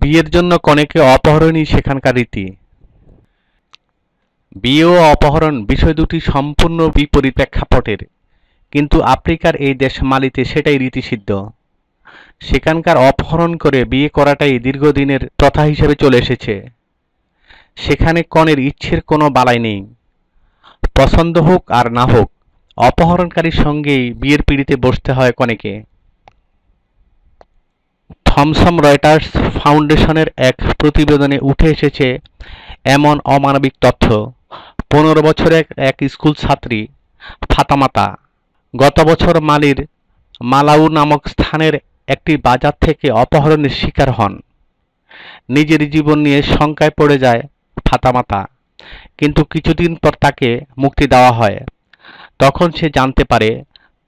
বিয়ের জন্য কনেকে অপহরণই সেখানকার রীতি বিয়ে ও অপহরণ বিষয় দুটি সম্পূর্ণ বিপরীত প্রেক্ষাপটের কিন্তু আফ্রিকার এই দেশ মালিতে সেটাই রীতিসিদ্ধ সেখানকার অপহরণ করে বিয়ে করাটাই দীর্ঘদিনের প্রথা হিসেবে চলে এসেছে সেখানে কনের ইচ্ছের কোনো বালাই নেই পছন্দ হোক আর না হোক অপহরণকারীর সঙ্গেই বিয়ের পিড়িতে বসতে হয় কনেকে থমসম রয়টার্স ফাউন্ডেশনের এক প্রতিবেদনে উঠে এসেছে এমন অমানবিক তথ্য পনেরো বছরের এক স্কুল ছাত্রী ফাতামাতা গত বছর মালির মালাউ নামক স্থানের একটি বাজার থেকে অপহরণের শিকার হন নিজের জীবন নিয়ে শঙ্কায় পড়ে যায় ফাতামাতা কিন্তু কিছুদিন পর তাকে মুক্তি দেওয়া হয় তখন সে জানতে পারে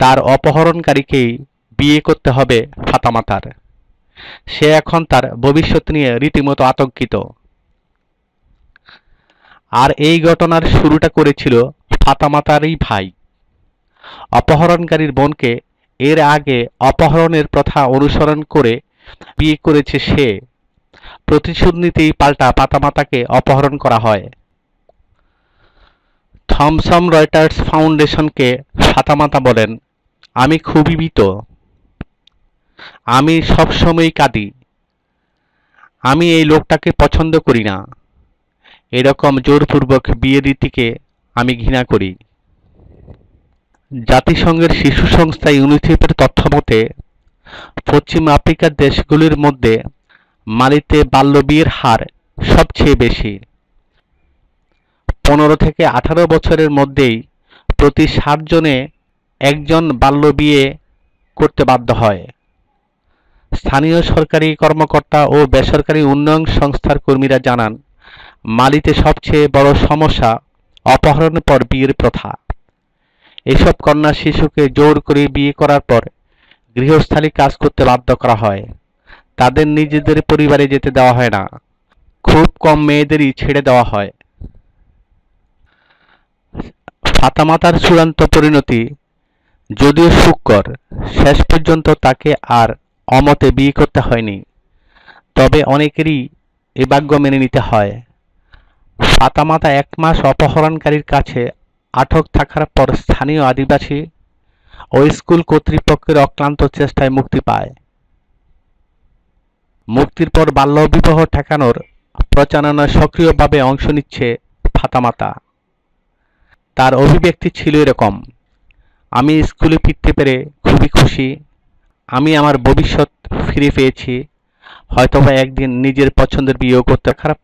তার অপহরণকারীকেই বিয়ে করতে হবে ফাতামাতার সে এখন তার ভবিষ্যৎ নিয়ে রীতিমতো আতঙ্কিত আর এই ঘটনার শুরুটা করেছিল ফাতামাতারই ভাই অপহরণকারীর বোনকে এর আগে অপহরণের প্রথা অনুসরণ করে বিয়ে করেছে সে প্রতিশোধ নিতেই পাল্টা পাতামাতাকে অপহরণ করা হয় থমসম রয়টার্স ফাউন্ডেশনকে ফাতামাতা বলেন আমি খুবই ভীত আমি সবসময়ই কাঁদি আমি এই লোকটাকে পছন্দ করি না এরকম জোরপূর্বক বিয়ে রীতিকে আমি ঘৃণা করি জাতিসংঘের শিশু সংস্থা ইউনিসেফের তথ্য মতে পশ্চিম আফ্রিকার দেশগুলির মধ্যে মালিতে বাল্যবিয়ের হার সবচেয়ে বেশি পনেরো থেকে আঠারো বছরের মধ্যেই প্রতি সাতজনে একজন বাল্য বিয়ে করতে বাধ্য হয় স্থানীয় সরকারি কর্মকর্তা ও বেসরকারি উন্নয়ন সংস্থার কর্মীরা জানান মালিতে সবচেয়ে বড় সমস্যা অপহরণ পর বিয়ের প্রথা এসব কন্যা শিশুকে জোর করে বিয়ে করার পর গৃহস্থালী কাজ করতে বাধ্য করা হয় তাদের নিজেদের পরিবারে যেতে দেওয়া হয় না খুব কম মেয়েদেরই ছেড়ে দেওয়া হয় ফাতামাতার চূড়ান্ত পরিণতি যদিও সুক্কর শেষ পর্যন্ত তাকে আর অমতে বিয়ে করতে হয়নি তবে অনেকেরই এ ভাগ্য মেনে নিতে হয় ফাতামাতা এক মাস অপহরণকারীর কাছে আটক থাকার পর স্থানীয় আদিবাসী ও স্কুল কর্তৃপক্ষের অক্লান্ত চেষ্টায় মুক্তি পায় মুক্তির পর বাল্যবিবাহ ঠেকানোর প্রচারণায় সক্রিয়ভাবে অংশ নিচ্ছে ফাতামাতা তার অভিব্যক্তি ছিল এরকম আমি স্কুলে ফিরতে পেরে খুবই খুশি আমি আমার ভবিষ্যৎ ফিরে পেয়েছি হয়তোবা একদিন নিজের পছন্দের বিয়েও করতে খারাপ